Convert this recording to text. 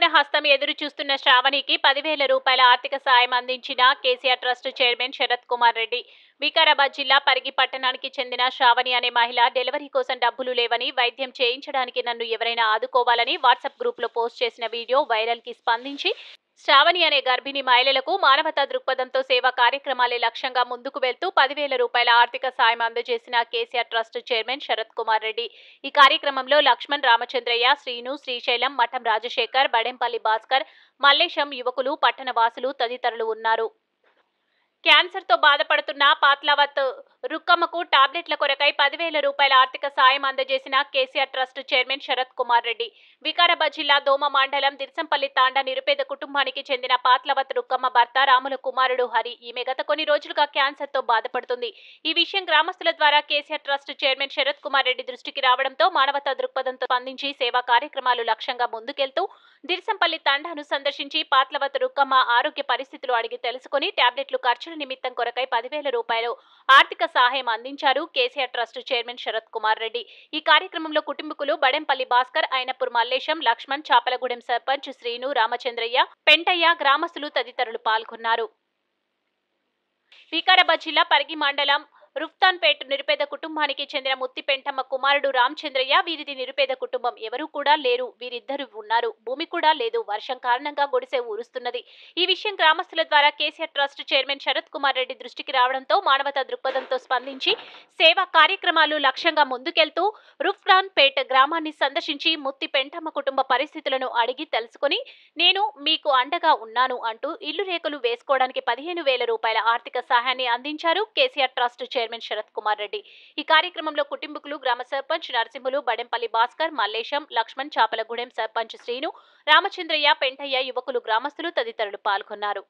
సువర్ణ హస్తం ఎదురు చూస్తున్న శ్రావణికి పదివేల రూపాయల ఆర్థిక సాయం అందించిన KCR trust chairman Sharath Kumar Reddy Vikarabad జిల్లా పరిగి పట్టణానికి చెందిన శ్రావణి అనే మహిళ డెలివరీ కోసం డబ్బులు లేవని వైద్యం చేయించడానికి నన్ను ఎవరైనా ఆదుకోవాలని వాట్సాప్ గ్రూప్లో పోస్ట్ చేసిన వీడియో వైరల్కి స్పందించి శ్రావణి అనే గర్భిణీ మహిళలకు మానవతా దృక్పథంతో సేవా కార్యక్రమాలే లక్ష్యంగా ముందుకు వెళ్తూ పదివేల రూపాయల ఆర్థిక సాయం అందజేసిన KCR trust chairman Sharath Kumar Reddy ఈ కార్యక్రమంలో లక్ష్మణ్ రామచంద్రయ్య శ్రీను శ్రీశైలం మఠం రాజశేఖర్ బడెంపల్లి భాస్కర్ మల్లేశం యువకులు పట్టణవాసులు తదితరులు ఉన్నారు క్యాన్సర్తో బాధపడుతున్న పాత్లావత్ రుక్కమ్మకు టాబ్లెట్ల కొరకై పదివేల రూపాయల ఆర్థిక సాయం అందజేసిన KCR trust chairman Sharath Kumar Reddy Vikarabad జిల్లా దోమ మండలం దిర్సంపల్లి తాండ నిరుపేద కుటుంబానికి చెందిన పాత్లవత్ రుక్కమ్మ భర్త రాముల కుమారుడు హరి ఈమె గత కొన్ని రోజులుగా క్యాన్సర్ తో బాధపడుతుంది ఈ విషయం గ్రామస్తుల ద్వారా KCR trust chairman Sharath Kumar Reddy దృష్టికి రావడంతో మానవతా దృక్పథంతో స్పందించి సేవా కార్యక్రమాలు లక్ష్యంగా ముందుకెళ్తూ దిర్సంపల్లి తాండాను సందర్శించి పాత్లవత్ రుక్కమ్మ ఆరోగ్య పరిస్థితులు అడిగి తెలుసుకుని టాబ్లెట్లు ఖర్చుల నిమిత్తం కొరకై పదివేల రూపాయలు ఆర్థిక సహాయం అందించారు KCR trust chairman Sharath Kumar Reddy ఈ కార్యక్రమంలో కుటుంబకులు బడెంపల్లి భాస్కర్ అయినప్పుడు మల్లేశం లక్ష్మణ్ చాపలగూడెం సర్పంచ్ శ్రీను రామచంద్రయ్య పెంటయ్య గ్రామస్తులు తదితరులు పాల్గొన్నారు వికారాబాద్ జిల్లా పరిగి మండలం రుఫ్తాన్పేట్ నిరుపేద కుటుంబానికి చెందిన ముత్తిపెంటమ్మ కుమారుడు రామచంద్రయ్య వీరిది నిరుపేద కుటుంబం ఎవరూ కూడా లేరు వీరిద్దరు ఉన్నారు భూమి కూడా లేదు వర్షం కారణంగా గుడిసె ఊరుస్తున్నది ఈ విషయం గ్రామస్తుల ద్వారా KCR trust chairman Sharath Kumar Reddy దృష్టికి రావడంతో మానవతా దృక్పథంతో స్పందించి సేవా కార్యక్రమాలు లక్ష్యంగా ముందుకెళ్తూ పేట గ్రామాన్ని సందర్శించి ముత్తి పెంటమ్మ కుటుంబ పరిస్థితులను అడిగి తెలుసుకుని నేను మీకు అండగా ఉన్నాను అంటూ ఇల్లు రేకులు వేసుకోవడానికి పదిహేను వేల రూపాయల ఆర్థిక సహాయాన్ని అందించారు KCR trust chairman chairman Sharath Kumar Reddy ఈ కార్యక్రమంలో కుటుంబకులు గ్రామ సర్పంచ్ నరసింహులు బడెంపల్లి భాస్కర్ మల్లేశం లక్ష్మణ్ చాపలగూడెం సర్పంచ్ శ్రీను రామచంద్రయ్య పెంటయ్య యువకులు గ్రామస్తులు తదితరులు పాల్గొన్నారు